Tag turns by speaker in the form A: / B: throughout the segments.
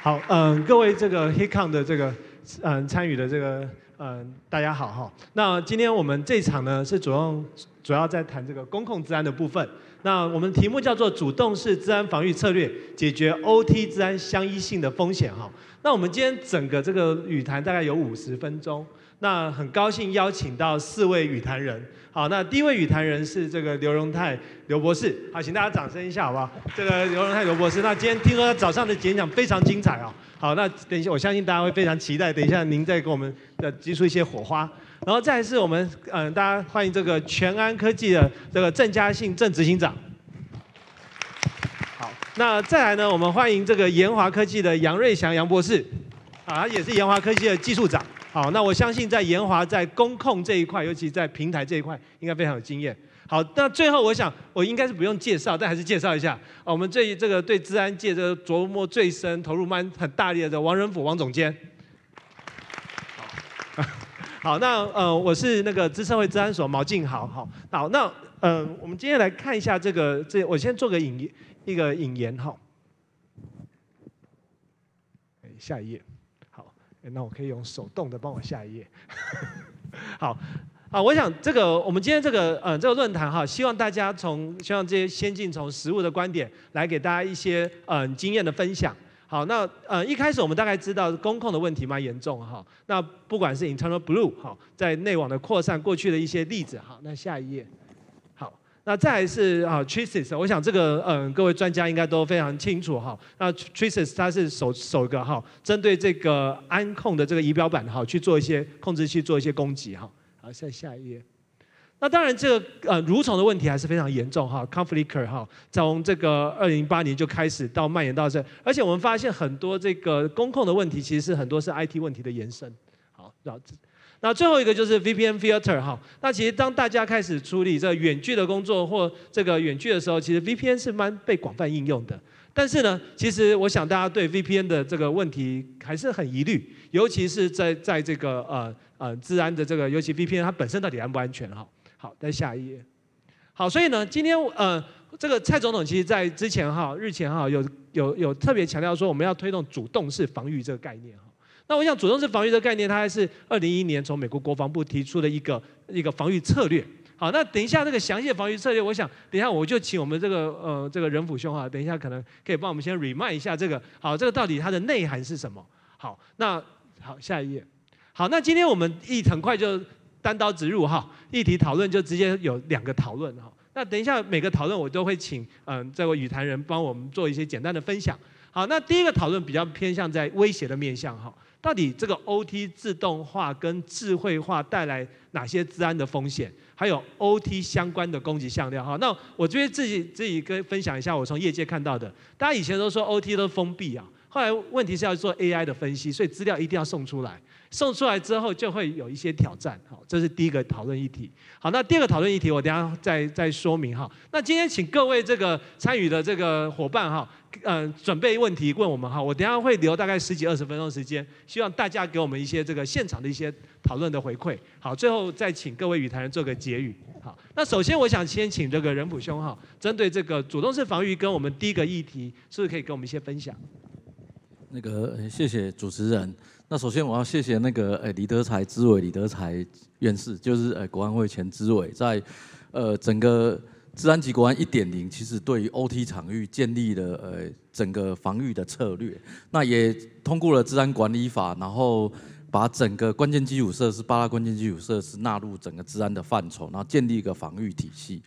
A: 好，嗯，各位这个 HitCon 的这个嗯参与的这个嗯大家好哈，那今天我们这场呢是主要主要在谈这个公共治安的部分，那我们题目叫做主动式治安防御策略解决 OT 治安相依性的风险哈，那我们今天整个这个语谈大概有五十分钟。那很高兴邀请到四位雨坛人，好，那第一位雨坛人是这个刘荣泰刘博士，好，请大家掌声一下，好不好？这个刘荣泰刘博士，那今天听说他早上的演讲非常精彩哦，好，那等一下我相信大家会非常期待，等一下您再给我们的激出一些火花，然后再来是我们嗯，大家欢迎这个全安科技的这个郑嘉信郑执行长，好，那再来呢，我们欢迎这个研华科技的杨瑞祥杨博士，啊，也是研华科技的技术长。好，那我相信在延华在公控这一块，尤其在平台这一块，应该非常有经验。好，那最后我想，我应该是不用介绍，但还是介绍一下我们最这个对治安界这琢磨最深、投入蛮很大力的王仁甫王总监。好，那呃，我是那个资社会治安所毛静豪。好，好，那嗯，我们今天来看一下这个，这我先做个引一个引言，哈，下一页。那我可以用手动的帮我下一页。好，啊，我想这个我们今天这个，嗯，这个论坛哈，希望大家从，希望这些先进从实物的观点来给大家一些，嗯，经验的分享。好，那，呃，一开始我们大概知道工控的问题蛮严重哈，那不管是 Internal Blue 哈，在内网的扩散，过去的一些例子好，那下一页。那再是啊 t r i c e s 我想这个嗯，各位专家应该都非常清楚哈。那 t r i c e s 它是首首个哈，针对这个安控的这个仪表板哈，去做一些控制器，做一些攻击哈。好，下下一页。那当然这个呃蠕虫的问题还是非常严重哈，Conficker l 哈，从这个二零零八年就开始到蔓延到这，而且我们发现很多这个工控的问题，其实是很多是 IT 问题的延伸。好，然绕。那最后一个就是 VPN filter 哈。那其实当大家开始处理这远距的工作或这个远距的时候，其实 VPN 是蛮被广泛应用的。但是呢，其实我想大家对 VPN 的这个问题还是很疑虑，尤其是在在这个呃呃治安的这个，尤其 VPN 它本身到底安不安全哈。好，再下一页。好，所以呢，今天呃这个蔡总统其实在之前哈日前哈有有有特别强调说，我们要推动主动式防御这个概念哈。那我想主动式防御的概念，它还是二零一一年从美国国防部提出的一个一个防御策略。好，那等一下那个详细防御策略，我想等一下我就请我们这个呃这个人甫兄哈，等一下可能可以帮我们先 remin d 一下这个，好，这个到底它的内涵是什么？好，那好下一页。好，那今天我们一很快就单刀直入哈，议题讨论就直接有两个讨论哈。那等一下每个讨论我都会请嗯这位羽坛人帮我们做一些简单的分享。好，那第一个讨论比较偏向在威胁的面向哈。到底这个 OT 自动化跟智慧化带来哪些治安的风险？还有 OT 相关的攻击向量？哈，那我觉得自己自己跟分享一下我从业界看到的。大家以前都说 OT 都封闭啊，后来问题是要做 AI 的分析，所以资料一定要送出来。送出来之后就会有一些挑战，好，这是第一个讨论议题。好，那第二个讨论议题我等下再再说明哈。那今天请各位这个参与的这个伙伴哈，嗯，准备问题问我们哈。我等下会留大概十几二十分钟时间，希望大家给我们一些这个现场的一些讨论的回馈。好，最后再请各位与谈人做个结语。好，那首先我想先请这个任普兄哈，针对这个主动式防御跟我们第一个议题，是不是可以给我们一些分享？
B: 那个谢谢主持人。那首先我要谢谢那个诶李德才支委李德才院士，就是诶国安会前支委，在呃整个治安及国安一点零，其实对于 OT 场域建立了呃整个防御的策略。那也通过了治安管理法，然后把整个关键基础设施，八大关键基础设施纳入整个治安的范畴，然后建立一个防御体系。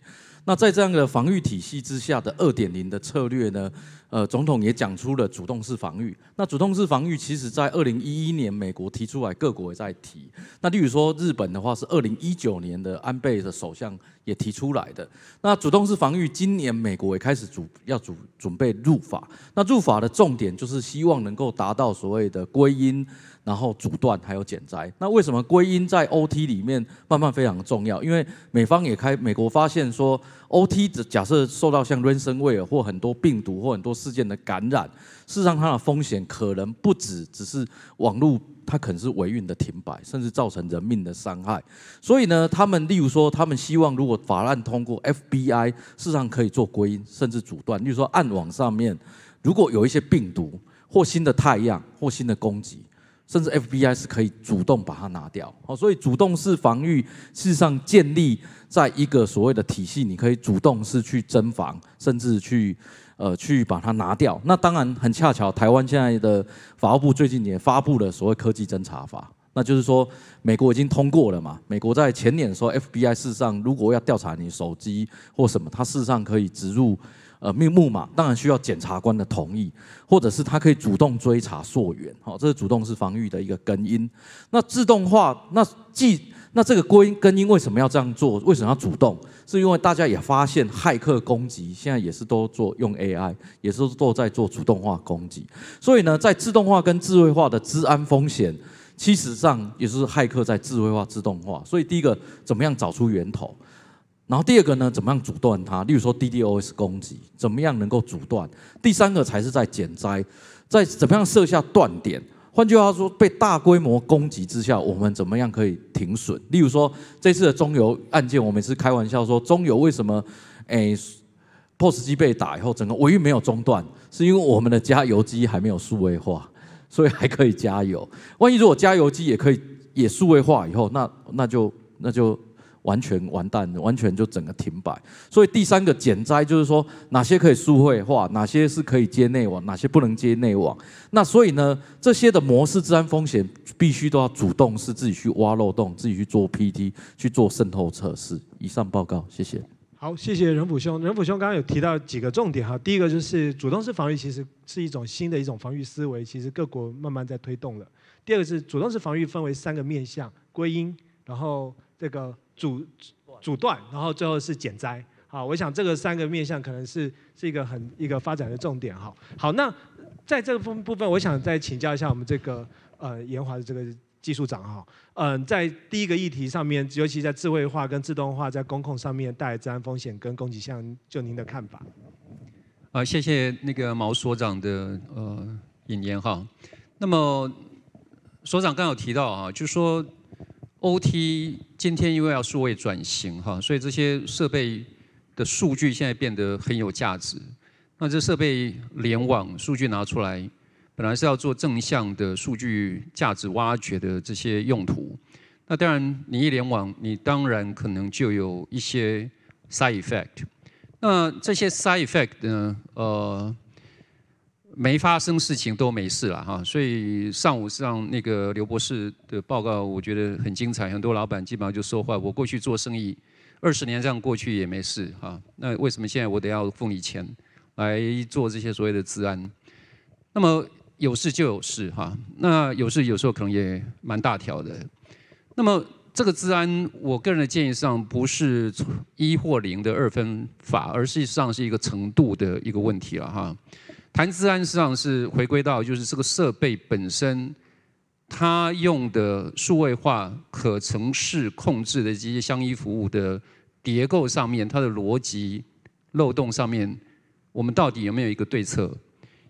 B: 那在这样的防御体系之下的二点零的策略呢？呃，总统也讲出了主动式防御。那主动式防御，其实在二零一一年美国提出来，各国也在提。那例如说日本的话，是二零一九年的安倍的首相也提出来的。那主动式防御，今年美国也开始主要准准备入法。那入法的重点就是希望能够达到所谓的归因。然后阻断还有减灾，那为什么归因在 OT 里面慢慢非常重要？因为美方也开美国发现说，OT 假设受到像 Ransomware 或很多病毒或很多事件的感染，事实上它的风险可能不止只是网络，它可能是营运的停摆，甚至造成人命的伤害。所以呢，他们例如说，他们希望如果法案通过，FBI 事实上可以做归因，甚至阻断，例如说暗网上面如果有一些病毒或新的太阳或新的攻击。甚至 FBI 是可以主动把它拿掉，好，所以主动式防御事实上建立在一个所谓的体系，你可以主动是去侦防，甚至去呃去把它拿掉。那当然很恰巧，台湾现在的法务部最近也发布了所谓科技侦查法，那就是说美国已经通过了嘛。美国在前年候 FBI 事实上如果要调查你手机或什么，它事实上可以植入。呃，密马，当然需要检察官的同意，或者是他可以主动追查溯源，好，这是主动式防御的一个根因。那自动化，那既那这个归根因为什么要这样做？为什么要主动？是因为大家也发现骇客攻击现在也是都做用 AI，也是都在做主动化攻击。所以呢，在自动化跟智慧化的治安风险，其实上也是骇客在智慧化自动化。所以第一个，怎么样找出源头？然后第二个呢，怎么样阻断它？例如说 DDoS 攻击，怎么样能够阻断？第三个才是在减灾，在怎么样设下断点？换句话说，被大规模攻击之下，我们怎么样可以停损？例如说这次的中油案件，我们是开玩笑说，中油为什么诶 POS 机被打以后，整个尾韵没有中断，是因为我们的加油机还没有数位化，所以还可以加油。万一如果加油机也可以也数位化以后，那那就那就。完全完蛋，完全就整个停摆。所以第三个减灾就是说，哪些可以数位化，哪些是可以接内网，哪些不能接内网。那所以呢，这些的模式治安风险必须都要主动是自己去挖漏洞，自己去做 PT，去做渗透测试。以上报告，谢谢。
A: 好，谢谢任普兄。任普兄刚刚有提到几个重点哈，第一个就是主动式防御其实是一种新的一种防御思维，其实各国慢慢在推动了。第二个是主动式防御分为三个面向：归因，然后这个。阻阻断，然后最后是减灾啊！我想这个三个面向可能是是一个很一个发展的重点哈。好，那在这个部分，我想再请教一下我们这个呃延华的这个技术长哈。嗯，在第一个议题上面，尤其在智慧化跟自动化在公控上面带来治安风险跟供给项，就您的看法？
C: 啊，谢谢那个毛所长的呃引言哈。那么所长刚刚有提到啊，就是说。OT 今天因为要数位转型哈，所以这些设备的数据现在变得很有价值。那这设备联网，数据拿出来，本来是要做正向的数据价值挖掘的这些用途。那当然，你一联网，你当然可能就有一些 side effect。那这些 side effect 呢？呃。没发生事情都没事了哈，所以上午上那个刘博士的报告，我觉得很精彩。很多老板基本上就说话：我过去做生意二十年这样过去也没事哈，那为什么现在我得要付你钱来做这些所谓的治安？那么有事就有事哈，那有事有时候可能也蛮大条的。那么这个治安，我个人的建议上不是一或零的二分法，而事实上是一个程度的一个问题了哈。谈治安实际上是回归到，就是这个设备本身，它用的数位化、可程式控制的这些相依服务的结构上面，它的逻辑漏洞上面，我们到底有没有一个对策？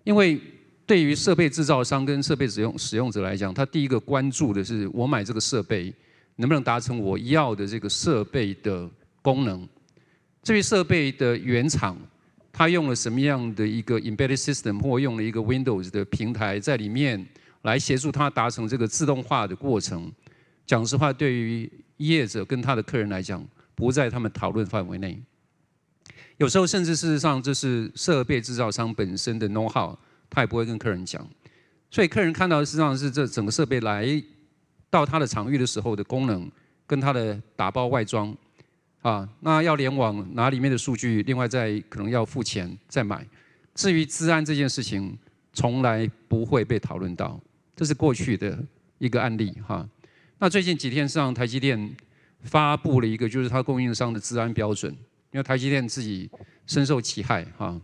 C: 因为对于设备制造商跟设备使用使用者来讲，他第一个关注的是，我买这个设备能不能达成我要的这个设备的功能？至于设备的原厂。他用了什么样的一个 embedded system，或用了一个 Windows 的平台，在里面来协助他达成这个自动化的过程。讲实话，对于业者跟他的客人来讲，不在他们讨论范围内。有时候甚至事实上，这是设备制造商本身的 know how，他也不会跟客人讲。所以客人看到的实上是这整个设备来到他的场域的时候的功能，跟他的打包外装。啊，那要联网拿里面的数据，另外再可能要付钱再买。至于治安这件事情，从来不会被讨论到，这是过去的一个案例哈。那最近几天，上台积电发布了一个，就是它供应商的治安标准，因为台积电自己深受其害哈，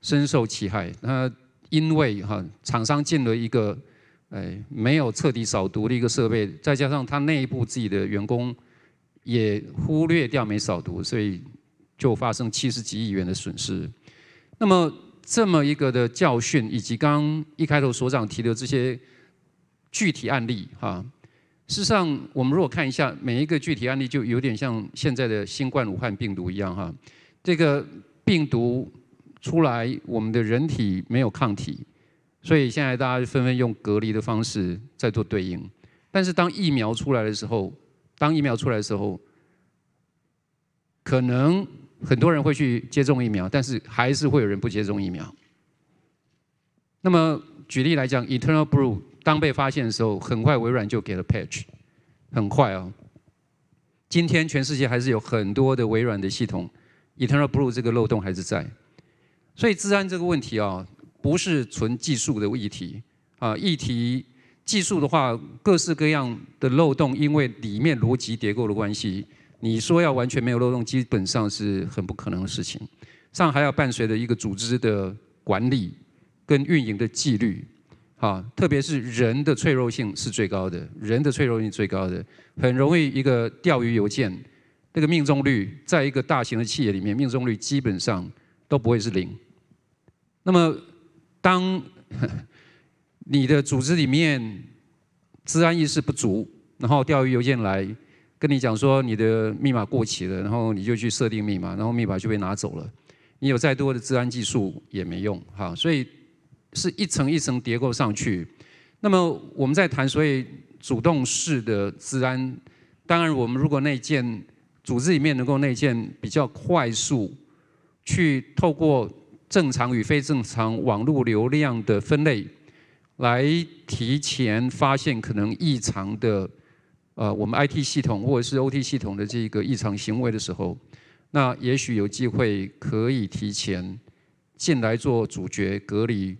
C: 深受其害。那因为哈，厂商进了一个哎没有彻底扫毒的一个设备，再加上它内部自己的员工。也忽略掉没扫毒，所以就发生七十几亿元的损失。那么这么一个的教训，以及刚一开头所长提的这些具体案例，哈，事实上我们如果看一下每一个具体案例，就有点像现在的新冠武汉病毒一样，哈，这个病毒出来，我们的人体没有抗体，所以现在大家纷纷用隔离的方式在做对应。但是当疫苗出来的时候，当疫苗出来的时候，可能很多人会去接种疫苗，但是还是会有人不接种疫苗。那么举例来讲，Eternal Blue 当被发现的时候，很快微软就给了 patch，很快哦。今天全世界还是有很多的微软的系统，Eternal Blue 这个漏洞还是在。所以，治安这个问题啊，不是纯技术的议题啊，议题。技术的话，各式各样的漏洞，因为里面逻辑结构的关系，你说要完全没有漏洞，基本上是很不可能的事情。上还要伴随着一个组织的管理跟运营的纪律，啊，特别是人的脆弱性是最高的，人的脆弱性最高的，很容易一个钓鱼邮件，那个命中率，在一个大型的企业里面，命中率基本上都不会是零。那么当，你的组织里面，治安意识不足，然后钓鱼邮件来跟你讲说你的密码过期了，然后你就去设定密码，然后密码就被拿走了。你有再多的治安技术 也没用，哈。所以是一层一层叠构上去。那么我们在谈，所以主动式的治安，当然我们如果内建组织里面能够内建比较快速去透过正常与非正常网络流量的分类。来提前发现可能异常的，呃，我们 IT 系统或者是 OT 系统的这个异常行为的时候，那也许有机会可以提前进来做主角隔离，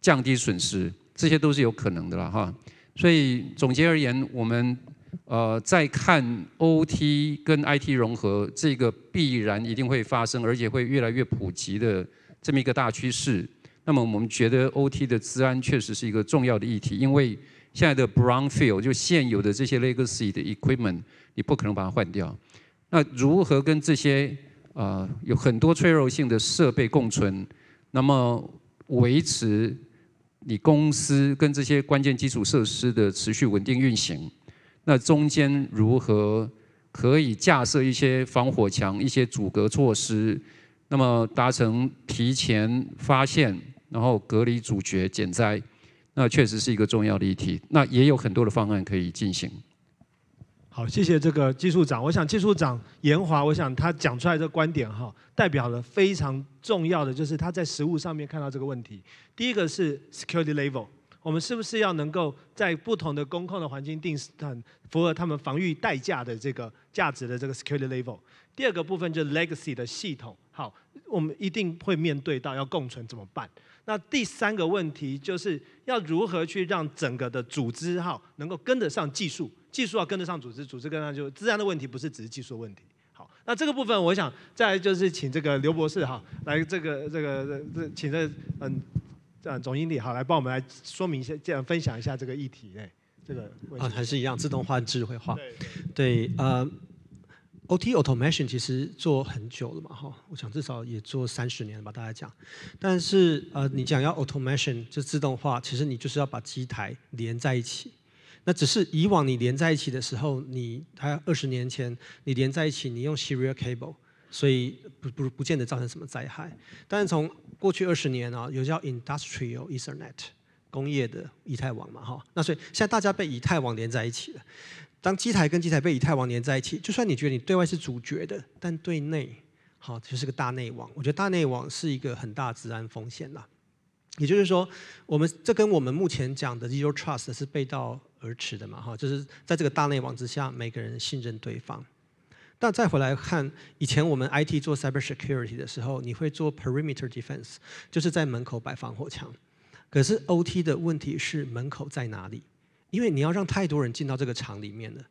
C: 降低损失，这些都是有可能的了哈。所以总结而言，我们呃在看 OT 跟 IT 融合，这个必然一定会发生，而且会越来越普及的这么一个大趋势。那么我们觉得 OT 的治安确实是一个重要的议题，因为现在的 brown field 就现有的这些 legacy 的 equipment，你不可能把它换掉。那如何跟这些啊有很多脆弱性的设备共存？那么维持你公司跟这些关键基础设施的持续稳定运行？那中间如何可以架设一些防火墙、一些阻隔措施？那么达成提前发现？然后隔离、主角减灾，那确实是一个重要的议题。那也有很多的方案可以进行。
A: 好，谢谢这个技术长。我想技术长严华，我想他讲出来的观点哈，代表了非常重要的，就是他在实物上面看到这个问题。第一个是 security level，我们是不是要能够在不同的工控的环境定符合他们防御代价的这个价值的这个 security level？第二个部分就 legacy 的系统，好，我们一定会面对到要共存怎么办？那第三个问题就是要如何去让整个的组织哈能够跟得上技术，技术要跟得上组织，组织跟上就自然的问题不是只是技术问题。好，那这个部分我想再就是请这个刘博士哈来这个这个这请这嗯啊总经理哈来帮我们来说明一下，这样分享一下这个议题嘞，这个啊还
D: 是一样，自动化、智慧化，对呃。OT automation 其实做很久了嘛，哈，我想至少也做三十年吧，大家讲。但是呃，你讲要 automation 就自动化，其实你就是要把机台连在一起。那只是以往你连在一起的时候，你它二十年前你连在一起，你用 serial cable，所以不不不见得造成什么灾害。但是从过去二十年啊，有叫 Industrial Ethernet。工业的以太网嘛，哈，那所以现在大家被以太网连在一起了。当机台跟机台被以太网连在一起，就算你觉得你对外是主角的，但对内，好，就是个大内网。我觉得大内网是一个很大治安风险啦。也就是说，我们这跟我们目前讲的 zero trust 是背道而驰的嘛，哈，就是在这个大内网之下，每个人信任对方。但再回来看，以前我们 I T 做 cybersecurity 的时候，你会做 perimeter defense，就是在门口摆防火墙。可是 OT 的问题是门口在哪里？因为你要让太多人进到这个厂里面了。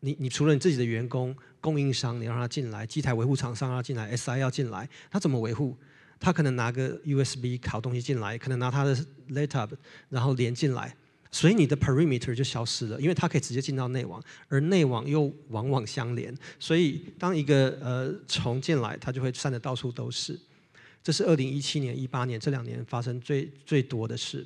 D: 你你除了你自己的员工、供应商，你让他进来，机台维护厂商要进来，SI 要进来，他怎么维护？他可能拿个 USB 拷东西进来，可能拿他的 laptop 然后连进来，所以你的 perimeter 就消失了，因为它可以直接进到内网，而内网又往往相连，所以当一个呃虫进来，它就会散的到处都是。这是二零一七年、一八年这两年发生最最多的事，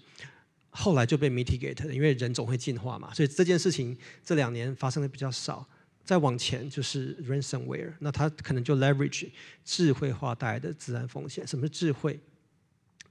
D: 后来就被 mitigate 了，因为人总会进化嘛，所以这件事情这两年发生的比较少。再往前就是 ransomware，那它可能就 leverage 智慧化带来的自然风险。什么是智慧？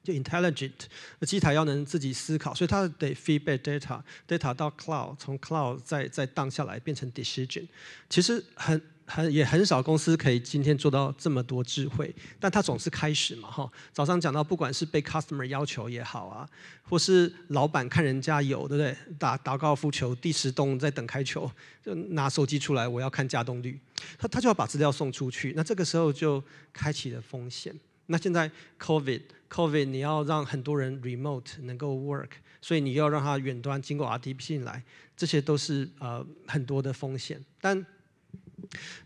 D: 就 intelligent，那机台要能自己思考，所以它得 feedback data，data 到 cloud，从 cloud 再再荡下来变成 decision。其实很。很也很少公司可以今天做到这么多智慧，但它总是开始嘛，哈。早上讲到，不管是被 customer 要求也好啊，或是老板看人家有，对不对？打打高尔夫球，第十洞在等开球，就拿手机出来，我要看加洞率。他他就要把资料送出去，那这个时候就开启了风险。那现在 COVID COVID，你要让很多人 remote 能够 work，所以你要让他远端经过 RTP 来，这些都是呃很多的风险，但。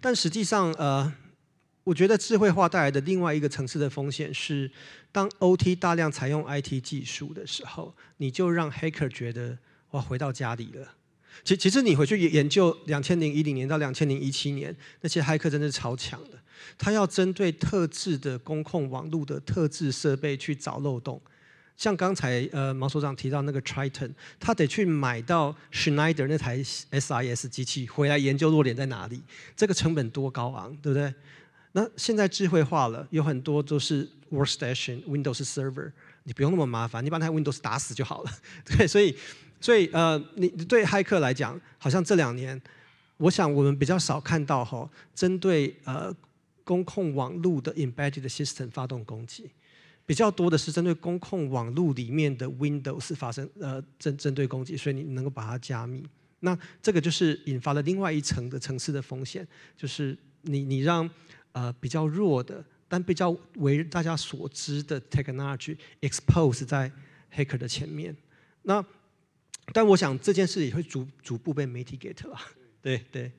D: 但实际上，呃，我觉得智慧化带来的另外一个层次的风险是，当 OT 大量采用 IT 技术的时候，你就让黑客觉得哇回到家里了。其其实你回去研究两千零一零年到两千零一七年，那些黑客真的是超强的，他要针对特制的公控网络的特制设备去找漏洞。像刚才呃毛所长提到那个 Triton，他得去买到 Schneider 那台 SIS 机器回来研究弱点在哪里，这个成本多高昂，对不对？那现在智慧化了，有很多都是 Workstation、Windows Server，你不用那么麻烦，你把那 Windows 打死就好了。对，所以所以呃，你对骇客来讲，好像这两年，我想我们比较少看到吼，针对呃公控网络的 Embedded System 发动攻击。比较多的是针对公控网路里面的 Windows 发生呃针针对攻击，所以你能够把它加密。那这个就是引发了另外一层的层次的风险，就是你你让呃比较弱的但比较为大家所知的 technology expose 在黑客的前面。那但我想这件事也会逐逐步被媒体 get 了，对 对。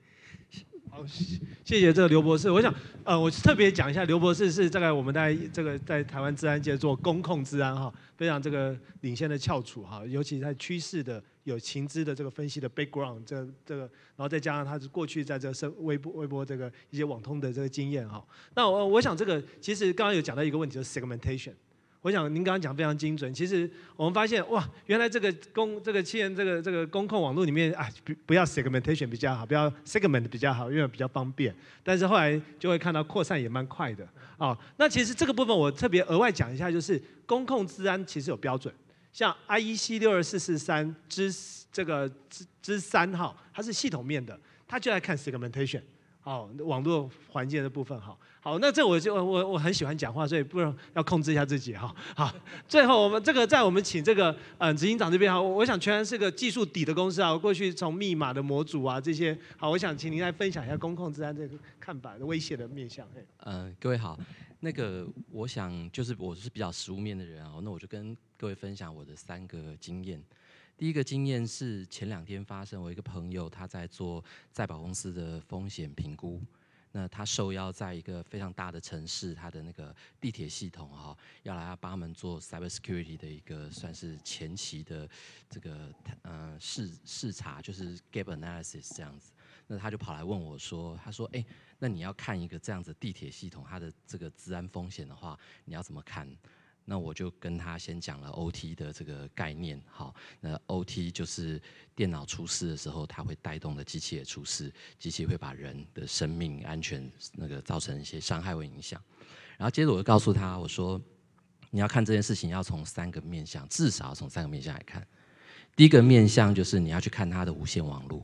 A: 好，谢谢这个刘博士。我想，呃，我特别讲一下，刘博士是大概我们在这个在台湾自然界做公控治安哈，非常这个领先的翘楚哈。尤其在趋势的有情资的这个分析的 background，这这个，然后再加上他过去在这微博微博这个一些网通的这个经验哈。那我我想这个其实刚刚有讲到一个问题，就是 segmentation。我想您刚刚讲非常精准。其实我们发现，哇，原来这个公这个亲人，这个这个公控网络里面啊，不不要 segmentation 比较好，不要 segment 比较好，因为比较方便。但是后来就会看到扩散也蛮快的。哦，那其实这个部分我特别额外讲一下，就是公控治安其实有标准，像 IEC 六二四四三之这个之之三号，它是系统面的，它就在看 segmentation。好，网络环境的部分好，好，那这我就我我很喜欢讲话，所以不能要控制一下自己哈。好，最后我们这个在我们请这个嗯执行长这边哈，我想全然是个技术底的公司啊。过去从密码的模组啊这些，好，我想请您来分享一下公控治安这个看法的威胁的面向。
E: 嗯，各位好，那个我想就是我是比较实物面的人啊，那我就跟各位分享我的三个经验。第一个经验是前两天发生，我一个朋友他在做在保公司的风险评估，那他受邀在一个非常大的城市，他的那个地铁系统哈，要来帮他们做 cybersecurity 的一个算是前期的这个嗯，视视察，就是 gap analysis 这样子，那他就跑来问我说，他说，哎，那你要看一个这样子地铁系统它的这个治安风险的话，你要怎么看？那我就跟他先讲了 OT 的这个概念，好，那 OT 就是电脑出事的时候，它会带动的机器也出事，机器会把人的生命安全那个造成一些伤害或影响。然后接着我就告诉他，我说你要看这件事情，要从三个面向，至少从三个面向来看。第一个面向就是你要去看它的无线网路。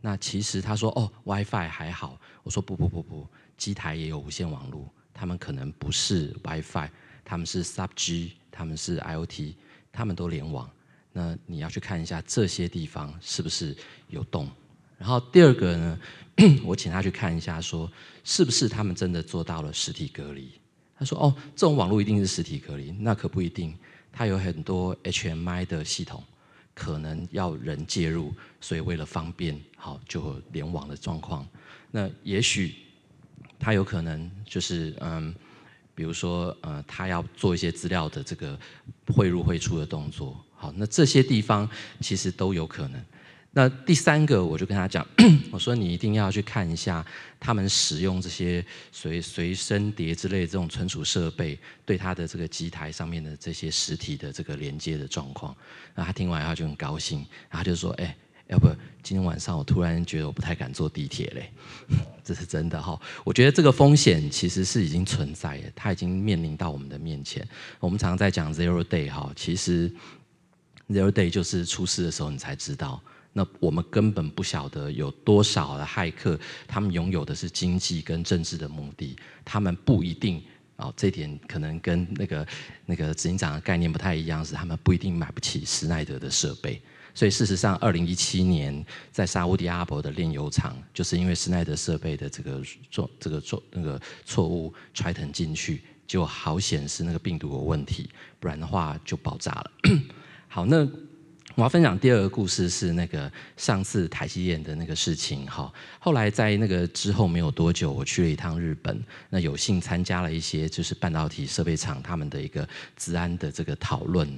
E: 那其实他说哦，WiFi 还好。我说不不不不，机台也有无线网路，他们可能不是 WiFi。他们是 Sub G，他们是 I O T，他们都联网。那你要去看一下这些地方是不是有洞。然后第二个呢，我请他去看一下，说是不是他们真的做到了实体隔离？他说：“哦，这种网络一定是实体隔离。”那可不一定。它有很多 H M I 的系统，可能要人介入，所以为了方便，好就联网的状况。那也许它有可能就是嗯。比如说，呃，他要做一些资料的这个汇入汇出的动作，好，那这些地方其实都有可能。那第三个，我就跟他讲，我说你一定要去看一下他们使用这些随随身碟之类这种存储设备，对他的这个机台上面的这些实体的这个连接的状况。那他听完以后就很高兴，然后就说：“哎。”要不，今天晚上我突然觉得我不太敢坐地铁嘞，这是真的哈。我觉得这个风险其实是已经存在了，它已经面临到我们的面前。我们常常在讲 zero day 哈，其实 zero day 就是出事的时候你才知道。那我们根本不晓得有多少的骇客，他们拥有的是经济跟政治的目的，他们不一定哦。这点可能跟那个那个执行长的概念不太一样，是他们不一定买不起施耐德的设备。所以事实上，二零一七年在沙乌地阿拉伯的炼油厂，就是因为施耐德设备的这个做这个做那个错误揣腾进去，就好显示那个病毒有问题，不然的话就爆炸了。好，那我要分享第二个故事是那个上次台积电的那个事情。哈。后来在那个之后没有多久，我去了一趟日本，那有幸参加了一些就是半导体设备厂他们的一个治安的这个讨论，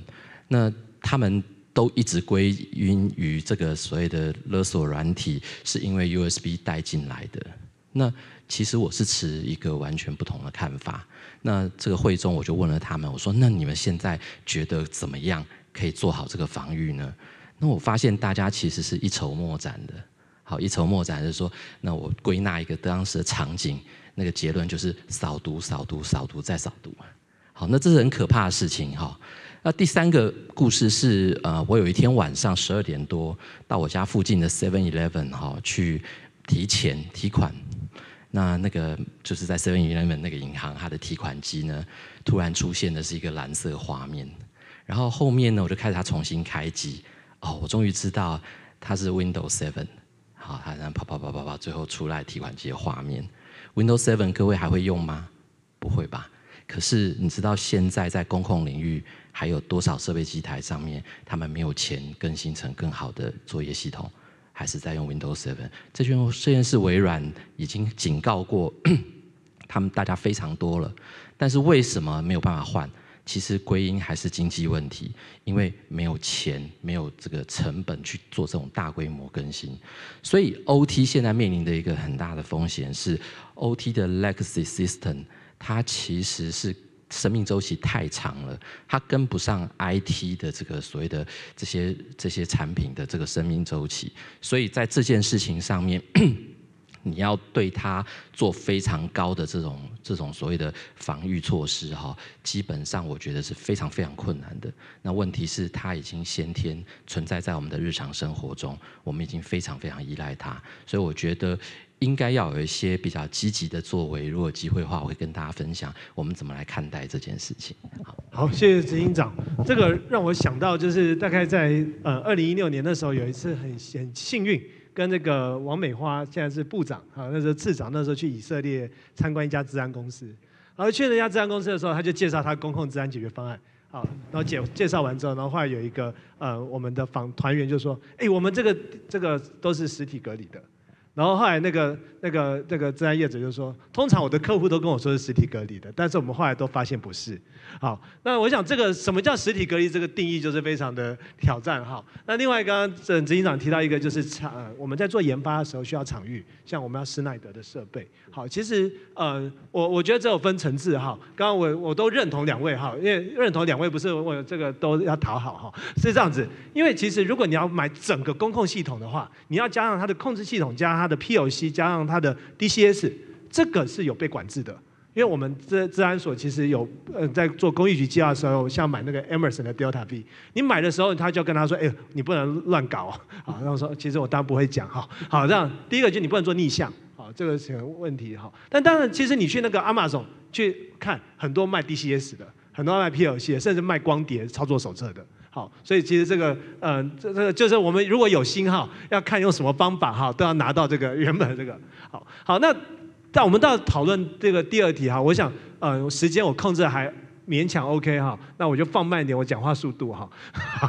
E: 那他们。都一直归因于这个所谓的勒索软体，是因为 USB 带进来的。那其实我是持一个完全不同的看法。那这个会中，我就问了他们，我说：“那你们现在觉得怎么样可以做好这个防御呢？”那我发现大家其实是一筹莫展的。好，一筹莫展就是说，那我归纳一个当时的场景，那个结论就是扫毒、扫毒、扫毒再扫毒。好，那这是很可怕的事情，哈。那第三个故事是，呃，我有一天晚上十二点多到我家附近的 Seven Eleven 哈去提钱提款，那那个就是在 Seven Eleven 那个银行，它的提款机呢，突然出现的是一个蓝色画面，然后后面呢我就开始它重新开机，哦，我终于知道它是 Windows Seven，好，它然后啪啪啪啪啪，最后出来提款机的画面。Windows Seven 各位还会用吗？不会吧？可是你知道现在在公控领域？还有多少设备机台上面他们没有钱更新成更好的作业系统，还是在用 Windows Seven？这群虽然是微软已经警告过 他们，大家非常多了，但是为什么没有办法换？其实归因还是经济问题，因为没有钱，没有这个成本去做这种大规模更新。所以 OT 现在面临的一个很大的风险是，OT 的 Legacy System 它其实是。生命周期太长了，它跟不上 IT 的这个所谓的这些这些产品的这个生命周期，所以在这件事情上面，你要对它做非常高的这种这种所谓的防御措施哈，基本上我觉得是非常非常困难的。那问题是它已经先天存在在我们的日常生活中，我们已经非常非常依赖它，所以我觉得。应该要有一些比较积极的作为，如果有机会的话，我会跟大家分享我们怎么来看待这件事情。好，好，谢谢执行长。
A: 这个让我想到，就是大概在呃二零一六年的时候，有一次很很幸运，跟那个王美花，现在是部长啊，那时候次长，那时候去以色列参观一家治安公司。然后去那家治安公司的时候，他就介绍他公共治安解决方案。好，然后介介绍完之后，然后后来有一个呃我们的访团员就说：“哎，我们这个这个都是实体隔离的。”然后后来那个那个那个自然业主就说，通常我的客户都跟我说是实体隔离的，但是我们后来都发现不是。好，那我想这个什么叫实体隔离，这个定义就是非常的挑战。哈。那另外刚刚执行长提到一个就是场，我们在做研发的时候需要场域，像我们要施耐德的设备。好，其实呃，我我觉得只有分层次。哈，刚刚我我都认同两位哈，因为认同两位不是我这个都要讨好哈，是这样子。因为其实如果你要买整个公控系统的话，你要加上它的控制系统，加上它。的 P O C 加上它的 D C S，这个是有被管制的，因为我们治治安所其实有呃在做公益局计划的时候，像买那个 Emerson 的 Delta B，你买的时候他就跟他说，哎，你不能乱搞啊，啊，然后说其实我当然不会讲哈，好，这样第一个就你不能做逆向好，这个是问题哈。但当然，其实你去那个 Amazon 去看，很多卖 D C S 的，很多卖 P O C，甚至卖光碟操作手册的。好，所以其实这个，嗯，这这个就是我们如果有新号，要看用什么方法哈，都要拿到这个原本这个。好好，那但我们到讨论这个第二题哈，我想，嗯，时间我控制还。勉强 OK 哈，那我就放慢一点我讲话速度哈。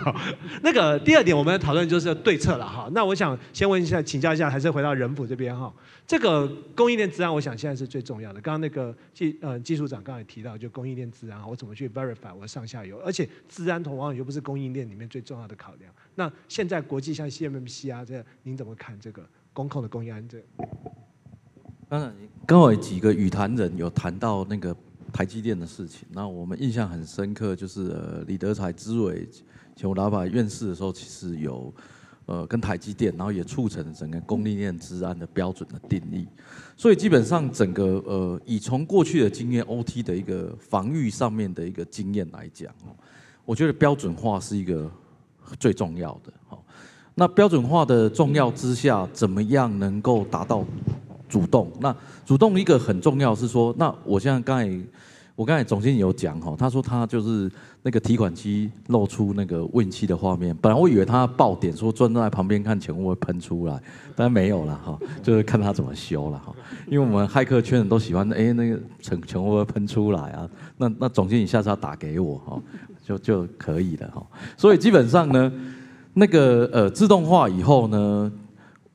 A: 那个第二点我们讨论就是对策了哈。那我想先问一下，请教一下，还是回到人府这边哈。这个供应链治安，我想现在是最重要的。刚刚那个技呃技术长刚才也提到，就供应链治安，我怎么去 verify 我上下游？而且治安同往又不是供应链里面最重要的考量。那现在国际像 CMMC 啊，这您怎么看这个公控的供应安全？
B: 当然，跟好几个语坛人有谈到那个。台积电的事情，那我们印象很深刻，就是呃，李德才之委前我打板院士的时候，其实有呃跟台积电，然后也促成整个供应链治安的标准的定义。所以基本上整个呃，以从过去的经验，OT 的一个防御上面的一个经验来讲，我觉得标准化是一个最重要的。好，那标准化的重要之下，怎么样能够达到？主动，那主动一个很重要是说，那我现在刚才我刚才总经理有讲哈，他说他就是那个提款机露出那个 Win 七的画面，本来我以为他爆点说站在旁边看钱会不会喷出来，但没有了哈，就是看他怎么修了哈，因为我们骇客圈人都喜欢哎那个钱钱会不会喷出来啊？那那总经理下次要打给我哈，就就可以了哈。所以基本上呢，那个呃自动化以后呢。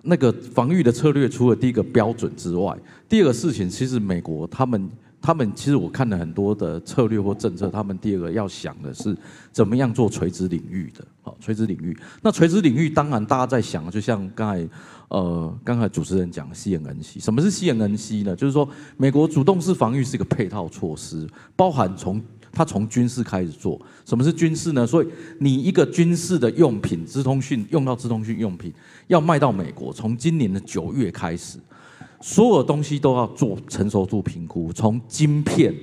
B: 那个防御的策略，除了第一个标准之外，第二个事情其实美国他们他们其实我看了很多的策略或政策，他们第二个要想的是怎么样做垂直领域的，好垂直领域。那垂直领域当然大家在想，就像刚才呃刚才主持人讲 c n n c 什么是 CNNC 呢？就是说美国主动式防御是一个配套措施，包含从。他从军事开始做，什么是军事呢？所以你一个军事的用品，资通讯用到资通讯用品，要卖到美国。从今年的九月开始，所有东西都要做成熟度评估，从晶片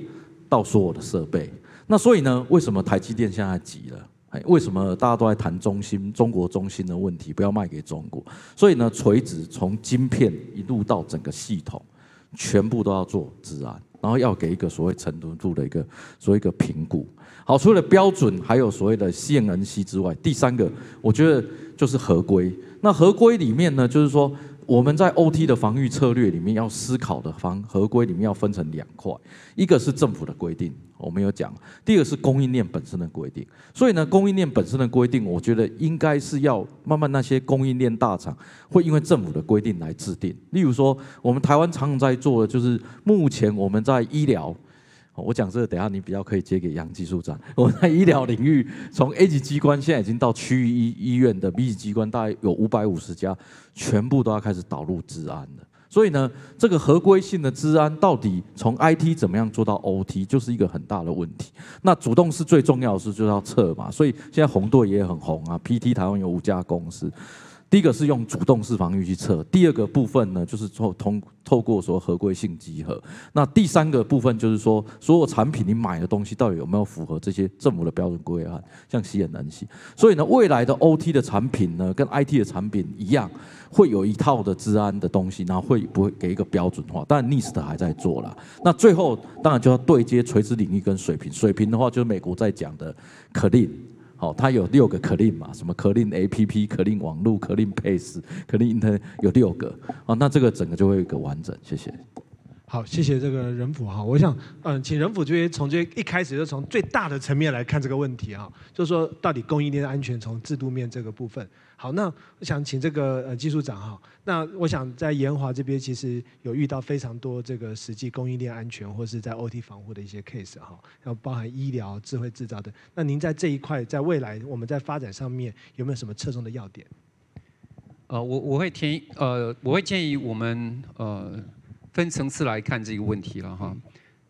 B: 到所有的设备。那所以呢，为什么台积电现在急了？哎，为什么大家都在谈中心、中国中心的问题？不要卖给中国。所以呢，垂直从晶片一路到整个系统，全部都要做治安。然后要给一个所谓成熟度的一个所谓一个评估，好，除了标准还有所谓的现人、息之外，第三个我觉得就是合规。那合规里面呢，就是说。我们在 OT 的防御策略里面要思考的防合规里面要分成两块，一个是政府的规定，我们有讲；第二个是供应链本身的规定。所以呢，供应链本身的规定，我觉得应该是要慢慢那些供应链大厂会因为政府的规定来制定。例如说，我们台湾常常在做的就是目前我们在医疗。我讲这个，等下你比较可以接给杨技术长。我在医疗领域，从 A 级机关现在已经到区域医医院的 B 级机关，大概有五百五十家，全部都要开始导入治安了。所以呢，这个合规性的治安到底从 IT 怎么样做到 OT，就是一个很大的问题。那主动是最重要的是，就是要撤嘛。所以现在红队也很红啊，PT 台湾有五家公司。第一个是用主动式防御去测，第二个部分呢就是透通透过说合规性集合，那第三个部分就是说所有产品你买的东西到底有没有符合这些政府的标准规范，像西眼能西。所以呢，未来的 OT 的产品呢跟 IT 的产品一样，会有一套的治安的东西，然后会不会给一个标准化？但 nist 还在做了。那最后当然就要对接垂直领域跟水平，水平的话就是美国在讲的，a n 好，它有六个可令嘛？什么可令 A P P、可令网络、可令配饰、可令有六个哦，那这个整个就会一个完整，谢谢。
A: 好，谢谢这个仁甫哈，我想嗯，请仁甫这边从这一开始就从最大的层面来看这个问题哈，就是说到底供应链的安全从制度面这个部分。好，那我想请这个呃技术长哈，那我想在延华这边其实有遇到非常多这个实际供应链安全或是在 OT 防护的一些 case 哈，要包含医疗、智慧制造的。那您在这一块在未来我们在发展上面有没有什么侧重的要点？
C: 呃，我我会提呃，我会建议我们呃。分层次来看这个问题了哈，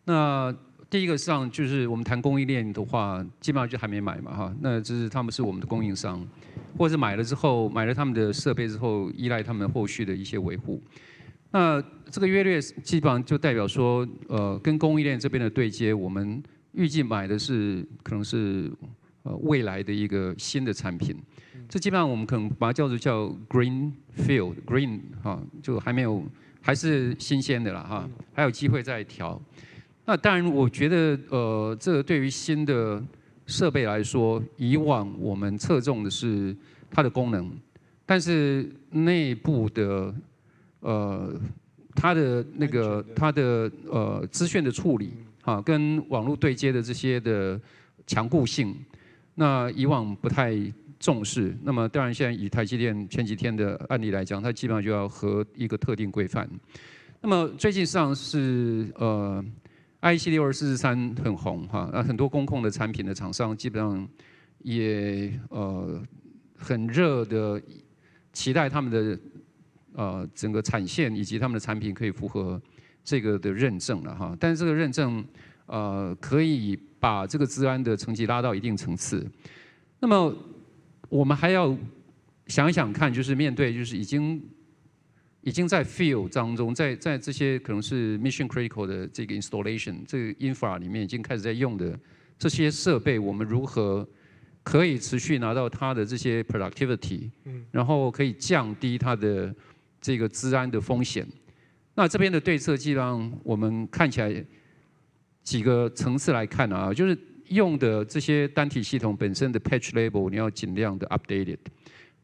C: 那第一个上就是我们谈供应链的话，基本上就还没买嘛哈，那这是他们是我们的供应商，或者买了之后买了他们的设备之后，依赖他们后续的一些维护。那这个约略基本上就代表说，呃，跟供应链这边的对接，我们预计买的是可能是呃未来的一个新的产品，这基本上我们可能把它叫做叫 green field green 哈，就还没有。还是新鲜的啦，哈，还有机会再调。那当然，我觉得呃，这对于新的设备来说，以往我们侧重的是它的功能，但是内部的呃，它的那个它的呃，资讯的处理啊，跟网络对接的这些的强固性，那以往不太。重视，那么当然，现在以台积电前几天的案例来讲，它基本上就要和一个特定规范。那么最近上是呃，IC 的二四三很红哈，那很多工控的产品的厂商基本上也呃很热的期待他们的呃整个产线以及他们的产品可以符合这个的认证了哈。但是这个认证呃可以把这个治安的成绩拉到一定层次。那么我们还要想想看，就是面对就是已经已经在 field 当中，在在这些可能是 mission critical 的这个 installation 这个 infra 里面已经开始在用的这些设备，我们如何可以持续拿到它的这些 productivity，然后可以降低它的这个治安的风险。那这边的对策，既然我们看起来几个层次来看啊，就是。用的这些单体系统本身的 patch label，你要尽量的 update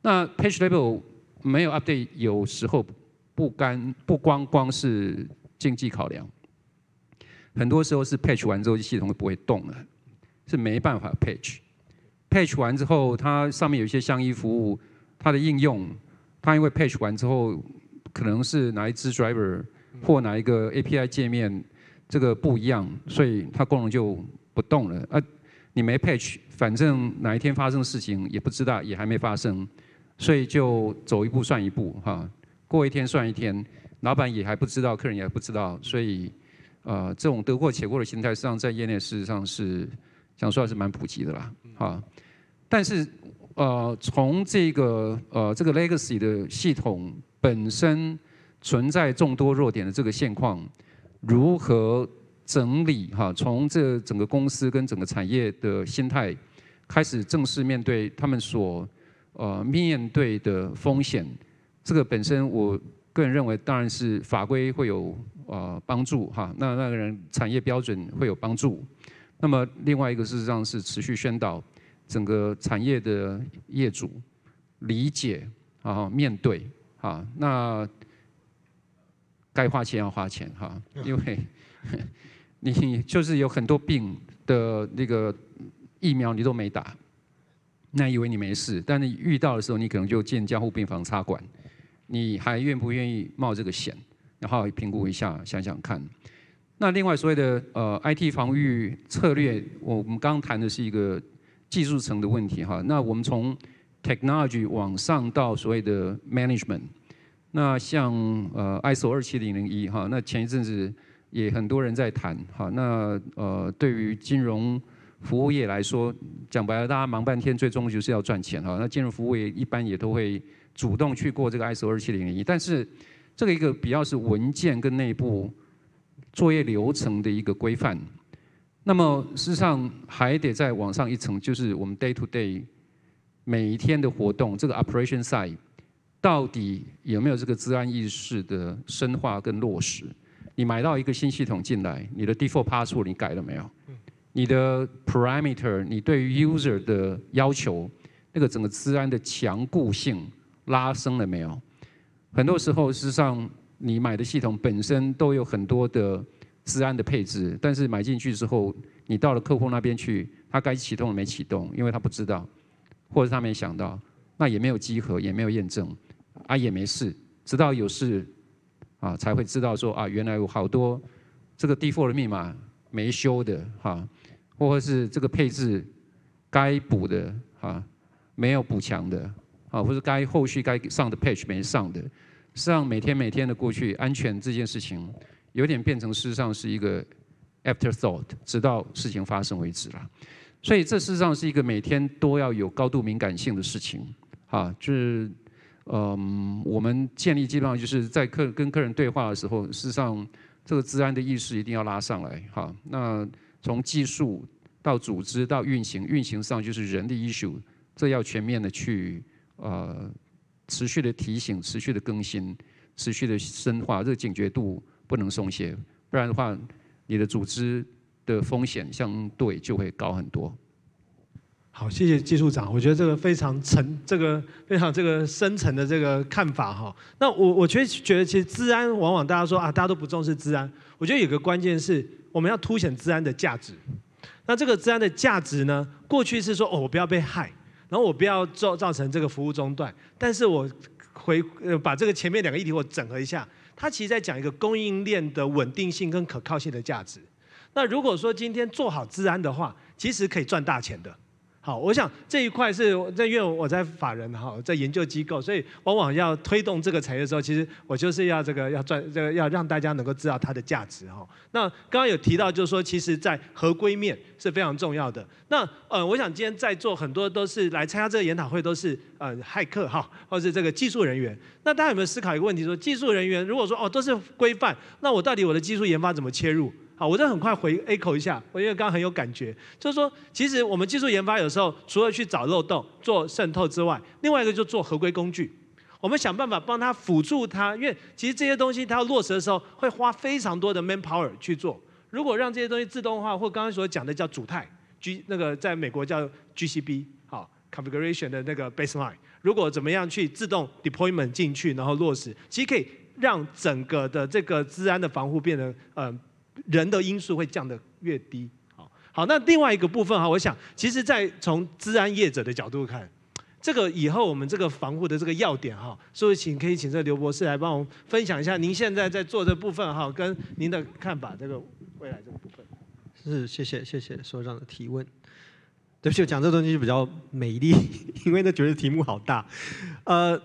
C: 那 patch label 没有 update，有时候不干不光光是经济考量，很多时候是 patch 完之后系统不会动了，是没办法 patch。patch 完之后，它上面有一些相依服务，它的应用，它因为 patch 完之后可能是哪一支 driver 或哪一个 API 界面这个不一样，所以它功能就不动了，呃，你没 patch，反正哪一天发生的事情也不知道，也还没发生，所以就走一步算一步哈，过一天算一天。老板也还不知道，客人也不知道，所以，呃，这种得过且过的心态，实际上在业内事实上是，想说还是蛮普及的啦，啊。但是，呃，从这个呃这个 legacy 的系统本身存在众多弱点的这个现况，如何？整理哈，从这整个公司跟整个产业的心态开始正式面对他们所呃面对的风险，这个本身我个人认为当然是法规会有呃帮助哈，那那个人产业标准会有帮助。那么另外一个事实上是持续宣导整个产业的业主理解啊面对啊，那该花钱要花钱哈，因为。你就是有很多病的那个疫苗，你都没打，那以为你没事，但你遇到的时候，你可能就见监护病房插管，你还愿不愿意冒这个险？然后评估一下，想想看。那另外所谓的呃 IT 防御策略，我们刚谈的是一个技术层的问题哈。那我们从 technology 往上到所谓的 management，那像呃 ISO 二七零零一哈，那前一阵子。也很多人在谈，好，那呃，对于金融服务业来说，讲白了，大家忙半天，最终就是要赚钱哈。那金融服务业一般也都会主动去过这个 ISO 二七零零一，但是这个一个比较是文件跟内部作业流程的一个规范。那么事实上还得再往上一层，就是我们 day to day 每一天的活动，这个 operation side 到底有没有这个治安意识的深化跟落实？你买到一个新系统进来，你的 default password 你改了没有？你的 parameter，你对于 user 的要求，那个整个治安的强固性拉升了没有？很多时候，事实上你买的系统本身都有很多的治安的配置，但是买进去之后，你到了客户那边去，他该启动没启动，因为他不知道，或者他没想到，那也没有集合，也没有验证，啊，也没事，直到有事。啊，才会知道说啊，原来有好多这个 default 的密码没修的哈，或者是这个配置该补的哈没有补强的啊，或者该后续该上的 patch 没上的，是让上每天每天的过去，安全这件事情有点变成事实上是一个 after thought，直到事情发生为止了。所以这事实上是一个每天都要有高度敏感性的事情啊，就是。嗯，我们建立基本上就是在客跟客人对话的时候，事实上这个治安的意识一定要拉上来哈。那从技术到组织到运行，运行上就是人的 issue，这要全面的去呃持续的提醒、持续的更新、持续的深化，这个警觉度不能松懈，不然的话，你的组织的风险相对就会高很多。
A: 好，谢谢技术长。我觉得这个非常沉，这个非常这个深层的这个看法哈。那我我觉得觉得，其实治安往往大家说啊，大家都不重视治安。我觉得有个关键是，我们要凸显治安的价值。那这个治安的价值呢，过去是说哦，我不要被害，然后我不要造造成这个服务中断。但是我回呃把这个前面两个议题我整合一下，它其实在讲一个供应链的稳定性跟可靠性的价值。那如果说今天做好治安的话，其实可以赚大钱的。好，我想这一块是在因为我在法人哈，在研究机构，所以往往要推动这个产业的时候，其实我就是要这个要赚这个要让大家能够知道它的价值哈。那刚刚有提到就是说，其实在合规面是非常重要的。那呃，我想今天在座很多都是来参加这个研讨会都是呃骇客哈，或是这个技术人员。那大家有没有思考一个问题，说技术人员如果说哦都是规范，那我到底我的技术研发怎么切入？好，我再很快回 A 口一下，我因为刚刚很有感觉，就是说，其实我们技术研发有时候除了去找漏洞做渗透之外，另外一个就做合规工具，我们想办法帮他辅助他，因为其实这些东西他落实的时候会花非常多的 manpower 去做。如果让这些东西自动化，或刚刚所讲的叫主态 G 那个在美国叫 GCB 好 Configuration 的那个 baseline，如果怎么样去自动 deployment 进去然后落实，其实可以让整个的这个治安的防护变得嗯。人的因素会降得越低，好好。那另外一个部分哈，我想，其实再从治安业者的角度看，这个以后我们这个防护的这个要点哈，所以请可以请这刘博士来帮我们分享一下您现在在做这部分哈，跟您的看法这个未来这部分。
D: 是，谢谢谢谢首长的提问。对不起，讲这东西就比较美丽，因为那觉得题目好大。呃，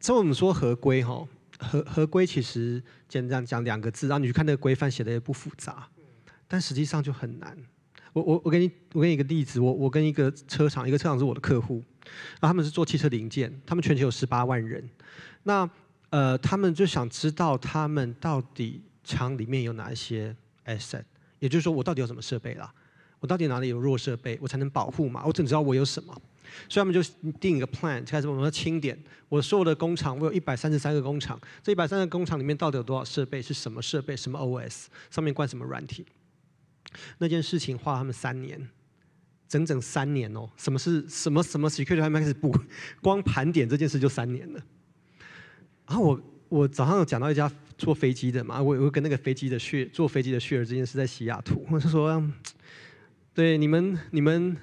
D: 这我们说合规哈。合合规其实简单讲两个字，然后你去看那个规范写的也不复杂，但实际上就很难。我我我给你我给你一个例子，我我跟一个车厂，一个车厂是我的客户，然后他们是做汽车零件，他们全球有十八万人，那呃他们就想知道他们到底厂里面有哪一些 asset，也就是说我到底有什么设备啦，我到底哪里有弱设备，我才能保护嘛，我只知道我有什么。所以，他们就定一个 plan，就开始我们要清点我所有的工厂。我有一百三十三个工厂，这一百三十个工厂里面到底有多少设备？是什么设备？什么 OS 上面灌什么软体？那件事情花了他们三年，整整三年哦！什么是什么什么 Security MX 部，光盘点这件事就三年了。然后我我早上有讲到一家坐飞机的嘛，我我跟那个飞机的血坐飞机的血儿之间是在西雅图，我是说，对你们你们。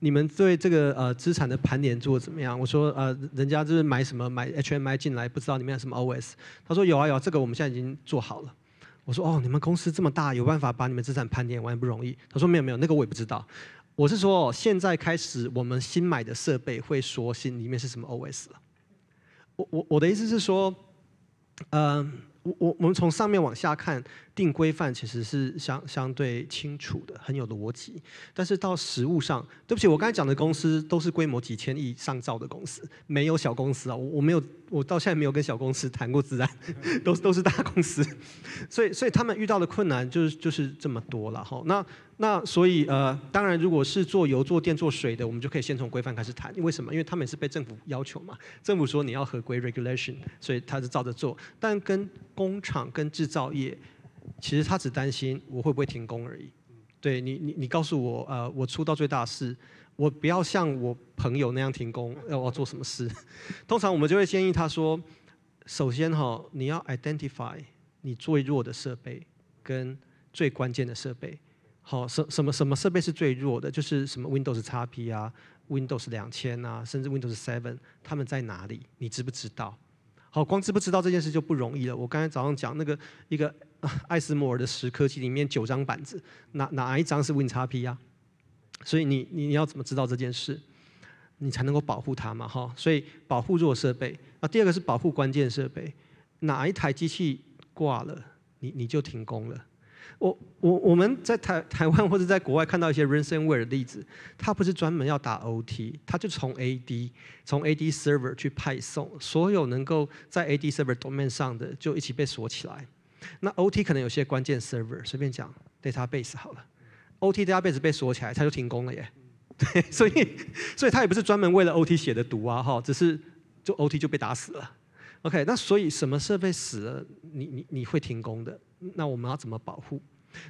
D: 你们对这个呃资产的盘点做怎么样？我说呃，人家就是买什么买 HMI 进来，不知道里面有什么 OS。他说有啊有，这个我们现在已经做好了。我说哦，你们公司这么大，有办法把你们资产盘点完不容易。他说没有没有，那个我也不知道。我是说现在开始，我们新买的设备会说心里面是什么 OS 了。我我我的意思是说，呃，我我我们从上面往下看。定规范其实是相相对清楚的，很有逻辑。但是到实物上，对不起，我刚才讲的公司都是规模几千亿上兆的公司，没有小公司啊。我我没有，我到现在没有跟小公司谈过自然，都都是大公司。所以所以他们遇到的困难就是就是这么多了哈。那那所以呃，当然如果是做油、做电、做水的，我们就可以先从规范开始谈。为什么？因为他们是被政府要求嘛。政府说你要合规 （regulation），所以他就照着做。但跟工厂、跟制造业。其实他只担心我会不会停工而已。对你，你，你告诉我，呃，我出到最大事，我不要像我朋友那样停工，要我做什么事？通常我们就会建议他说，首先哈，你要 identify 你最弱的设备跟最关键的设备。好，什什么什么设备是最弱的？就是什么 Windows XP 啊，Windows 两千啊，甚至 Windows Seven，他们在哪里？你知不知道？好，光知不知道这件事就不容易了。我刚才早上讲那个一个。爱 斯摩尔的十科技里面九张板子，哪哪一张是 WinXP 呀？所以你你你要怎么知道这件事，你才能够保护它嘛哈？所以保护弱设备，那第二个是保护关键设备，哪一台机器挂了，你你就停工了。我我我们在台台湾或者在国外看到一些 ransomware 的例子，它不是专门要打 OT，它就从 AD 从 AD server 去派送，所有能够在 AD server domain 上的就一起被锁起来。那 OT 可能有些关键 server，随便讲 database 好了，OT database 被锁起来，它就停工了耶。对，所以所以它也不是专门为了 OT 写的毒啊哈，只是就 OT 就被打死了。OK，那所以什么设备死了，你你你会停工的。那我们要怎么保护？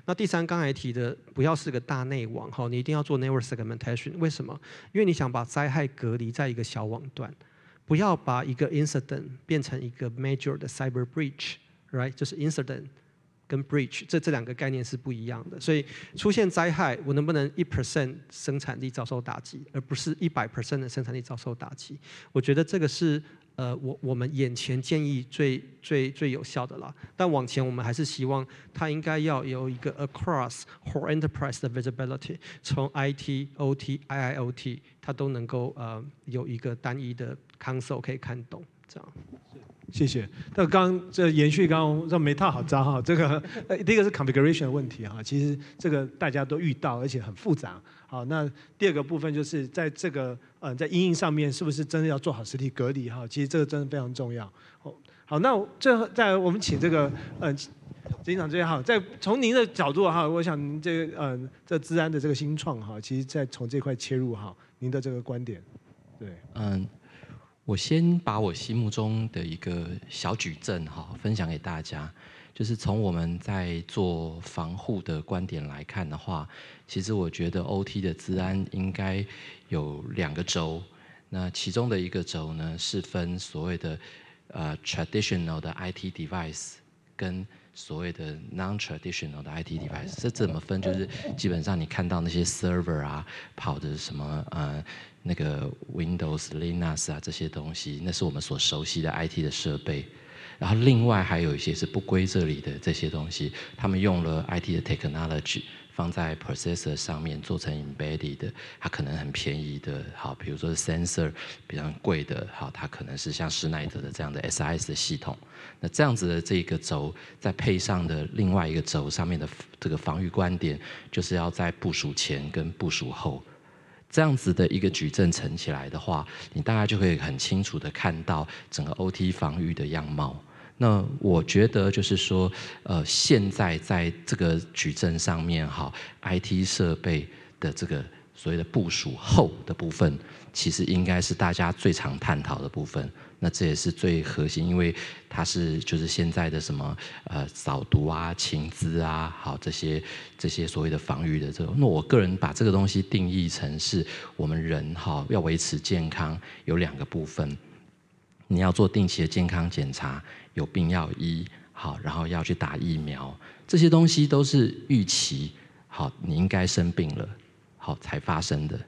D: 那第三刚才提的不要是个大内网哈，你一定要做 network segmentation，为什么？因为你想把灾害隔离在一个小网段，不要把一个 incident 变成一个 major 的 cyber breach。Right，就是 incident 跟 breach，这这两个概念是不一样的。所以出现灾害，我能不能一 percent 生产力遭受打击，而不是一百 percent 的生产力遭受打击？我觉得这个是呃，我我们眼前建议最最最有效的啦。但往前，我们还是希望它应该要有一个 across whole enterprise 的 visibility，从 IT、OT、IIOT，它都能够呃有一个单一的 console 可以看懂，这样。
A: 谢谢。那刚这延续刚这没套好扎哈，这个第一个是 configuration 的问题哈，其实这个大家都遇到，而且很复杂。好，那第二个部分就是在这个呃在阴影上面是不是真的要做好实体隔离哈？其实这个真的非常重要。好，那最后在我们请这个嗯，执行长这边哈，在从您的角度哈，我想这嗯这治安的这个新创哈，其实再从这块切入哈，您的这个观点。
E: 对，嗯。我先把我心目中的一个小矩阵哈分享给大家，就是从我们在做防护的观点来看的话，其实我觉得 OT 的治安应该有两个轴，那其中的一个轴呢是分所谓的呃 traditional 的 IT device 跟所谓的 non-traditional 的 IT device，这怎么分就是基本上你看到那些 server 啊跑的什么呃。那个 Windows、Linux 啊，这些东西，那是我们所熟悉的 IT 的设备。然后另外还有一些是不归这里的这些东西，他们用了 IT 的 technology 放在 processor 上面做成 embedded，它可能很便宜的，好，比如说 sensor，比较贵的，好，它可能是像施耐德的这样的 SI 的系统。那这样子的这个轴，再配上的另外一个轴上面的这个防御观点，就是要在部署前跟部署后。这样子的一个矩阵乘起来的话，你大概就可以很清楚的看到整个 OT 防御的样貌。那我觉得就是说，呃，现在在这个矩阵上面哈，IT 设备的这个所谓的部署后的部分，其实应该是大家最常探讨的部分。那这也是最核心，因为它是就是现在的什么呃扫毒啊、情资啊，好这些这些所谓的防御的这。那我个人把这个东西定义成是我们人哈要维持健康有两个部分，你要做定期的健康检查，有病要医好，然后要去打疫苗，这些东西都是预期好你应该生病了好才发生的。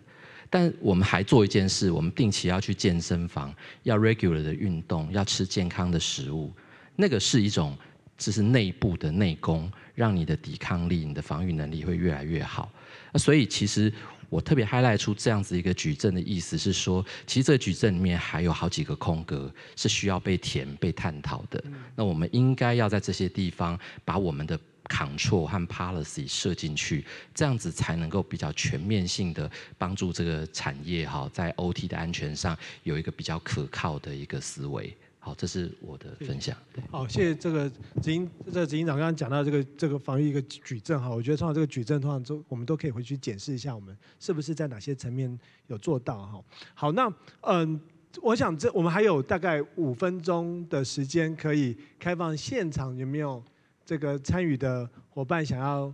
E: 但我们还做一件事，我们定期要去健身房，要 regular 的运动，要吃健康的食物，那个是一种就是内部的内功，让你的抵抗力、你的防御能力会越来越好。那所以其实我特别 highlight 出这样子一个矩阵的意思是说，其实这个矩阵里面还有好几个空格是需要被填、被探讨的。那我们应该要在这些地方把我们的。control 和 policy 设进去，这样子才能够比较全面性的帮助这个产业哈，在 OT 的安全上有一个比较可靠的一个思维。好，这是我的分享。
A: 好，谢谢这个执行，这执行长刚刚讲到这个这个防御一个举证哈，我觉得通常这个举证通常都我们都可以回去检视一下我们是不是在哪些层面有做到哈。好，那嗯，我想这我们还有大概五分钟的时间可以开放现场，有没有？这个参与的伙伴想要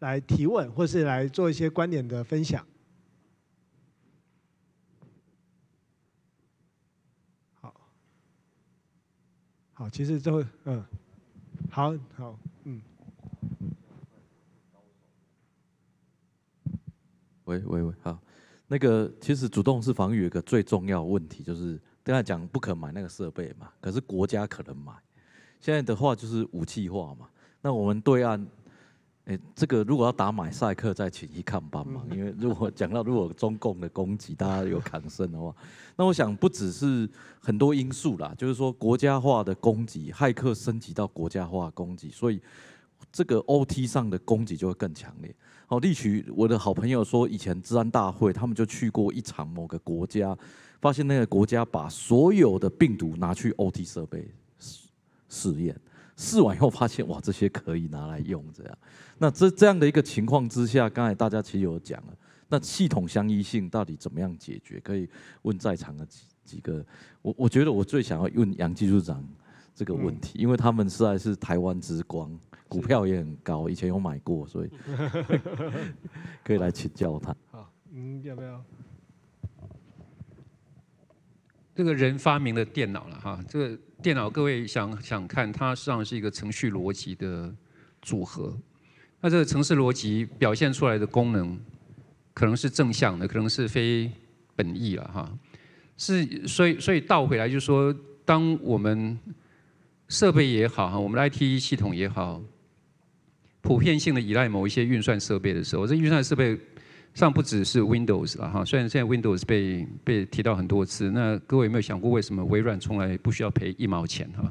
A: 来提问，或是来做一些观点的分享。好，好，其实这，嗯，好，好，嗯。
B: 喂喂喂，好，那个其实主动式防御一个最重要问题，就是刚才讲不可买那个设备嘛，可是国家可能买。现在的话就是武器化嘛，那我们对岸，哎，这个如果要打马赛克，再请一看帮忙，因为如果讲到如果中共的攻击，大家有抗生的话，那我想不只是很多因素啦，就是说国家化的攻击，骇客升级到国家化攻击，所以这个 OT 上的攻击就会更强烈。好，例举我的好朋友说，以前治安大会他们就去过一场某个国家，发现那个国家把所有的病毒拿去 OT 设备。试验，试完以后发现哇，这些可以拿来用这样。那这这样的一个情况之下，刚才大家其实有讲了，那系统相依性到底怎么样解决？可以问在场的几几个。我我觉得我最想要问杨技术长这个问题，因为他们实在是台湾之光，股票也很高，以前有买过，所以 可以来请教他。
A: 好，嗯，要不要？
C: 这个人发明的电脑了哈，这个。电脑，各位想想看，它实际上是一个程序逻辑的组合。那这个程序逻辑表现出来的功能，可能是正向的，可能是非本意了哈。是，所以所以倒回来就说，当我们设备也好哈，我们的 IT 系统也好，普遍性的依赖某一些运算设备的时候，这运算设备。上不只是 Windows 了哈，虽然现在 Windows 被被提到很多次，那各位有没有想过为什么微软从来不需要赔一毛钱哈？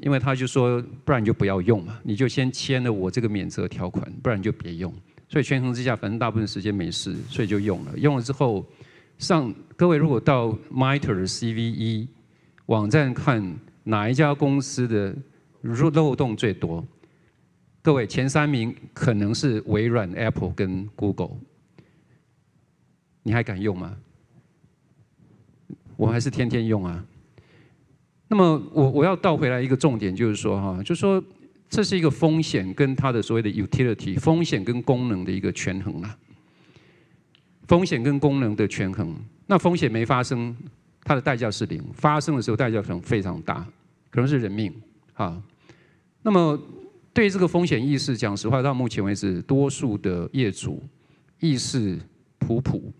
C: 因为他就说不然你就不要用嘛，你就先签了我这个免责条款，不然就别用。所以权衡之下，反正大部分时间没事，所以就用了。用了之后，上各位如果到 MITer CVE 网站看哪一家公司的漏洞最多，各位前三名可能是微软、Apple 跟 Google。你还敢用吗？我还是天天用啊。那么我我要倒回来一个重点，就是说哈，就说这是一个风险跟它的所谓的 utility 风险跟功能的一个权衡啊。风险跟功能的权衡，那风险没发生，它的代价是零；发生的时候，代价可能非常大，可能是人命啊。那么对于这个风险意识，讲实话，到目前为止，多数的业主意识普普。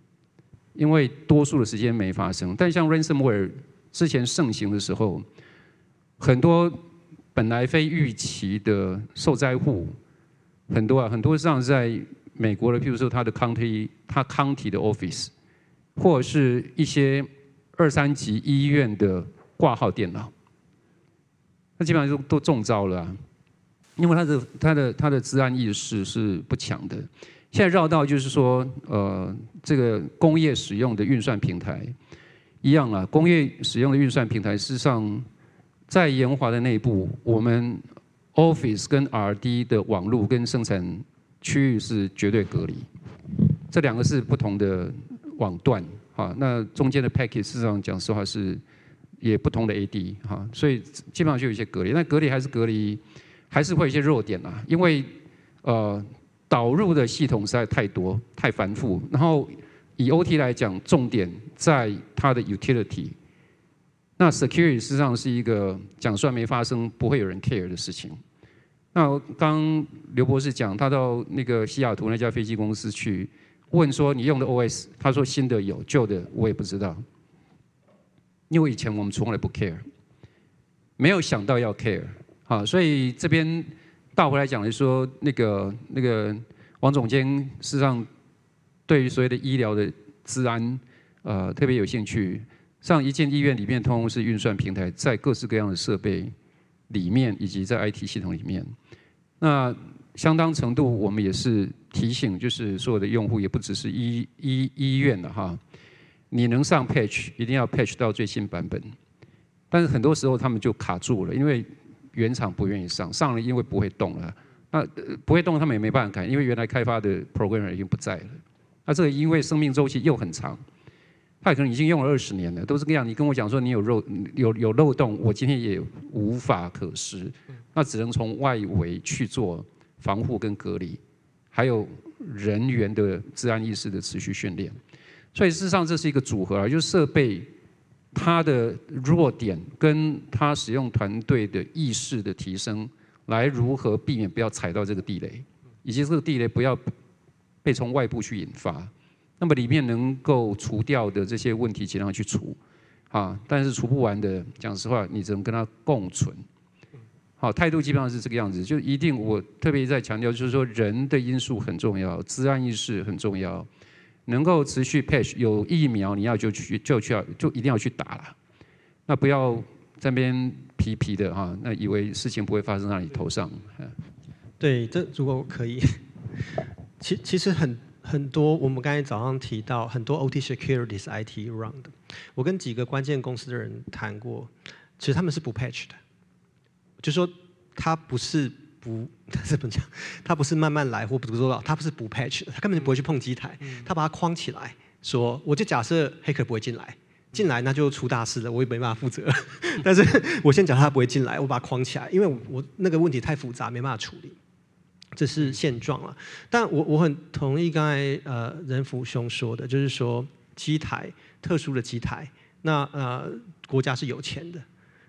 C: 因为多数的时间没发生，但像 ransomware 之前盛行的时候，很多本来非预期的受灾户，很多啊，很多像在美国的，譬如说他的 county，county 的 office，或者是一些二三级医院的挂号电脑，那基本上就都中招了，因为他的他的他的治安意识是不强的。现在绕到就是说，呃，这个工业使用的运算平台，一样啊。工业使用的运算平台，事实上，在研华的内部，我们 Office 跟 RD 的网络跟生产区域是绝对隔离，这两个是不同的网段啊。那中间的 packet 实上讲实话是也不同的 AD 哈，所以基本上就有些隔离。那隔离还是隔离，还是会有一些弱点啊，因为呃。导入的系统实在太多，太繁复。然后以 OT 来讲，重点在它的 utility。那 security 实际上是一个讲算没发生，不会有人 care 的事情。那刚刘博士讲，他到那个西雅图那家飞机公司去问说，你用的 OS？他说新的有，旧的我也不知道。因为以前我们从来不 care，没有想到要 care。啊，所以这边。倒回来讲来说那个那个王总监，事实上对于所有的医疗的治安，呃，特别有兴趣。上一建医院里面，通常是运算平台在各式各样的设备里面，以及在 IT 系统里面。那相当程度，我们也是提醒，就是所有的用户，也不只是医医医院的哈，你能上 patch，一定要 patch 到最新版本。但是很多时候他们就卡住了，因为。原厂不愿意上，上了因为不会动了，那不会动，他们也没办法改，因为原来开发的 programmer 已经不在了。那这个因为生命周期又很长，他可能已经用了二十年了，都是这样。你跟我讲说你有漏有有漏洞，我今天也无法可施，那只能从外围去做防护跟隔离，还有人员的治安意识的持续训练。所以事实上这是一个组合，就是设备。他的弱点跟他使用团队的意识的提升，来如何避免不要踩到这个地雷，以及这个地雷不要被从外部去引发。那么里面能够除掉的这些问题，尽量去除。啊，但是除不完的，讲实话，你怎么跟他共存？好，态度基本上是这个样子。就一定，我特别在强调，就是说人的因素很重要，自安意识很重要。能够持续 patch 有疫苗，你要就去就去要就一定要去打了，那不要这边皮皮的啊，那以为事情不会发生在你头上。
D: 对，这如果可以，其其实很很多，我们刚才早上提到很多 OT security 是 IT round，我跟几个关键公司的人谈过，其实他们是不 patch 的，就说他不是。不，他 怎么讲？他不是慢慢来，或不做到，他不是补 patch，他根本就不会去碰机台。他把它框起来，说我就假设黑客不会进来，进来那就出大事了，我也没办法负责。但是我先讲他不会进来，我把它框起来，因为我我那个问题太复杂，没办法处理，这是现状了。但我我很同意刚才呃任福兄说的，就是说机台特殊的机台，那呃国家是有钱的。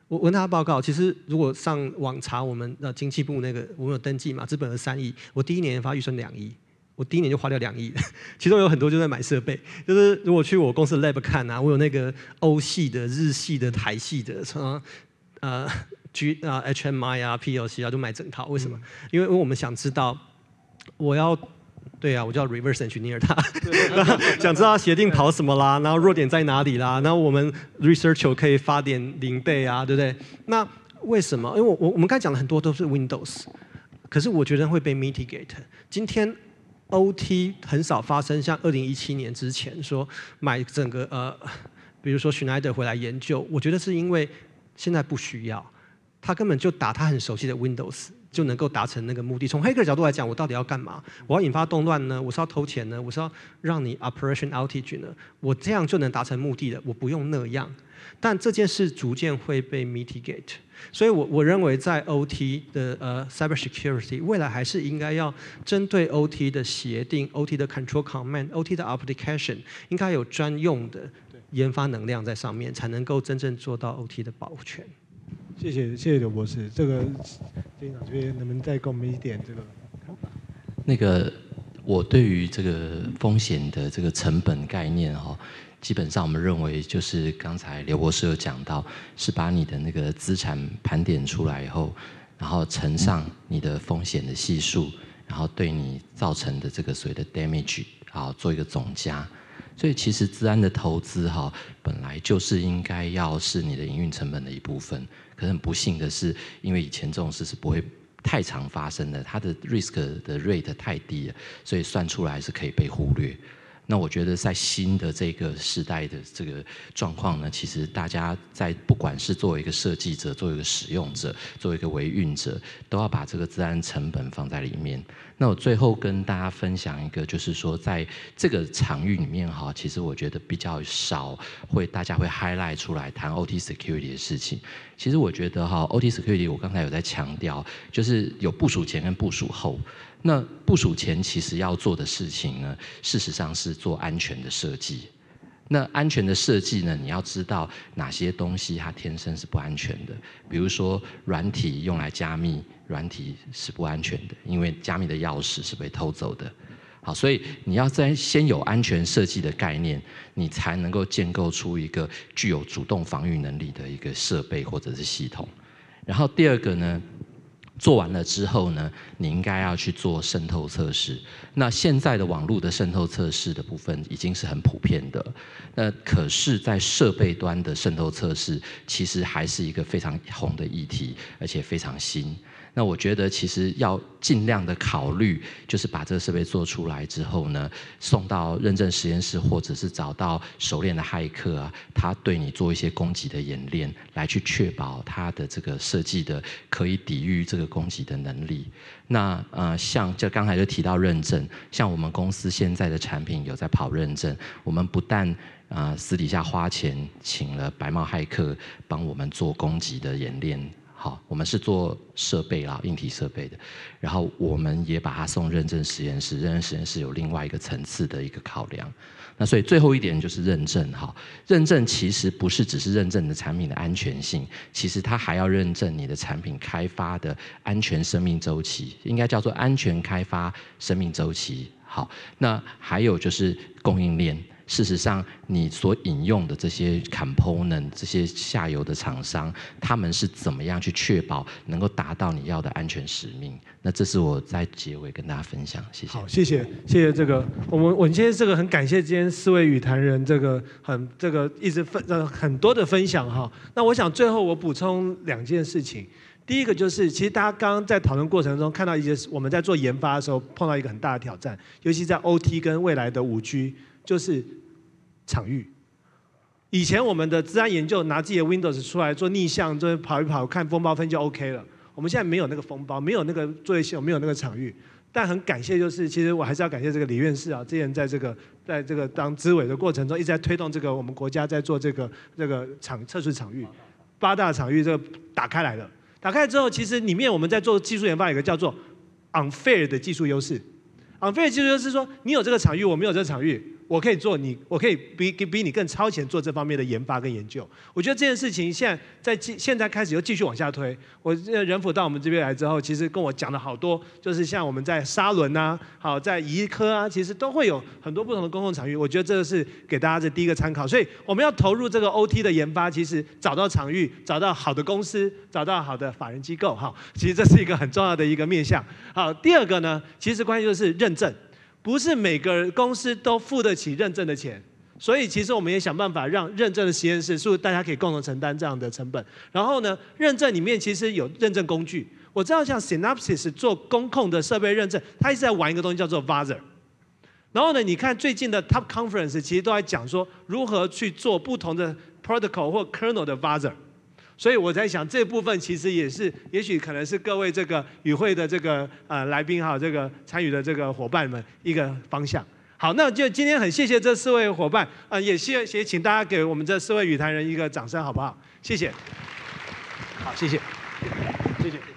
D: 我问他报告，其实如果上网查，我们的经济部那个我们有登记嘛，资本额三亿。我第一年发预算两亿，我第一年就花掉两亿，其中有很多就在买设备。就是如果去我公司 lab 看呐，我有那个欧系的、日系的、台系的，什么呃 G 啊 HMI 啊 p l c 啊，就买整套。为什么？因为我们想知道我要。对啊，我叫 reverse engineer 他，想知道他协定跑什么啦，然后弱点在哪里啦，然后我们 r e s e a r c h 可以发点零倍啊，对不对？那为什么？因为我我我们刚才讲了很多都是 Windows，可是我觉得会被 mitigate。今天 OT 很少发生，像二零一七年之前说买整个呃，比如说 Schneider 回来研究，我觉得是因为现在不需要，他根本就打他很熟悉的 Windows。就能够达成那个目的。从黑客的角度来讲，我到底要干嘛？我要引发动乱呢？我是要偷钱呢？我是要让你 operation outage 呢？我这样就能达成目的的？我不用那样。但这件事逐渐会被 mitigate。所以我我认为，在 OT 的呃 cybersecurity 未来还是应该要针对 OT 的协定、OT 的 control command、OT 的 application，应该有专用的研发能量在上面，才能够真正做到 OT 的保全。
A: 谢谢谢谢刘博士，这个金长这边能不能再给我们一点这个看法？
E: 那个我对于这个风险的这个成本概念哈，基本上我们认为就是刚才刘博士有讲到，是把你的那个资产盘点出来以后，然后乘上你的风险的系数，然后对你造成的这个所谓的 damage，好做一个总加。所以其实资安的投资哈，本来就是应该要是你的营运成本的一部分。可是很不幸的是，因为以前这种事是不会太常发生的，它的 risk 的 rate 太低了，所以算出来是可以被忽略。那我觉得在新的这个时代的这个状况呢，其实大家在不管是作为一个设计者、作为一个使用者、作为一个维运者，都要把这个自然成本放在里面。那我最后跟大家分享一个，就是说在这个场域里面哈，其实我觉得比较少会大家会 highlight 出来谈 OT security 的事情。其实我觉得哈，OT security 我刚才有在强调，就是有部署前跟部署后。那部署前其实要做的事情呢，事实上是做安全的设计。那安全的设计呢，你要知道哪些东西它天生是不安全的。比如说，软体用来加密，软体是不安全的，因为加密的钥匙是被偷走的。好，所以你要在先有安全设计的概念，你才能够建构出一个具有主动防御能力的一个设备或者是系统。然后第二个呢？做完了之后呢，你应该要去做渗透测试。那现在的网络的渗透测试的部分已经是很普遍的，那可是，在设备端的渗透测试其实还是一个非常红的议题，而且非常新。那我觉得其实要尽量的考虑，就是把这个设备做出来之后呢，送到认证实验室，或者是找到熟练的骇客啊，他对你做一些攻击的演练，来去确保它的这个设计的可以抵御这个攻击的能力。那呃，像就刚才就提到认证，像我们公司现在的产品有在跑认证，我们不但啊私底下花钱请了白帽骇客帮我们做攻击的演练。我们是做设备啦，硬体设备的，然后我们也把它送认证实验室，认证实验室有另外一个层次的一个考量。那所以最后一点就是认证，哈，认证其实不是只是认证你的产品的安全性，其实它还要认证你的产品开发的安全生命周期，应该叫做安全开发生命周期。好，那还有就是供应链。事实上，你所引用的这些 component、这些下游的厂商，他们是怎么样去确保能够达到你要的安全使命？那这是我在结尾跟大家分享，谢谢。好，谢谢，
A: 谢谢这个。我们，我今天这个很感谢今天四位雨坛人，这个很这个一直分呃很多的分享哈。那我想最后我补充两件事情。第一个就是，其实大家刚刚在讨论过程中看到一些我们在做研发的时候碰到一个很大的挑战，尤其在 OT 跟未来的五 G。就是场域。以前我们的自然研究拿自己的 Windows 出来做逆向，做跑一跑看风暴分就 OK 了。我们现在没有那个风暴，没有那个业系统，没有那个场域。但很感谢，就是其实我还是要感谢这个李院士啊，之前在这个在这个当资委的过程中，一直在推动这个我们国家在做这个这个场测试场域，八大场域这个打开来了。打开之后，其实里面我们在做技术研发，有个叫做 unfair 的技术优势。unfair 技术优势说，你有这个场域，我没有这个场域。我可以做你，我可以比比比你更超前做这方面的研发跟研究。我觉得这件事情现在在继现在开始又继续往下推。我人府到我们这边来之后，其实跟我讲了好多，就是像我们在沙伦呐，好在宜科啊，其实都会有很多不同的公共场域。我觉得这个是给大家的第一个参考。所以我们要投入这个 OT 的研发，其实找到场域，找到好的公司，找到好的法人机构，哈，其实这是一个很重要的一个面向。好，第二个呢，其实关键就是认证。不是每个公司都付得起认证的钱，所以其实我们也想办法让认证的实验室是大家可以共同承担这样的成本。然后呢，认证里面其实有认证工具。我知道像 Synopsys 做工控的设备认证，它一直在玩一个东西叫做 v a z z e r 然后呢，你看最近的 Top Conference 其实都在讲说如何去做不同的 Protocol 或 Kernel 的 v a z z e r 所以我在想，这部分其实也是，也许可能是各位这个与会的这个呃来宾哈，这个参与的这个伙伴们一个方向。好，那就今天很谢谢这四位伙伴，呃，也谢谢请大家给我们这四位羽坛人一个掌声好不好？谢谢。好，谢谢，谢谢。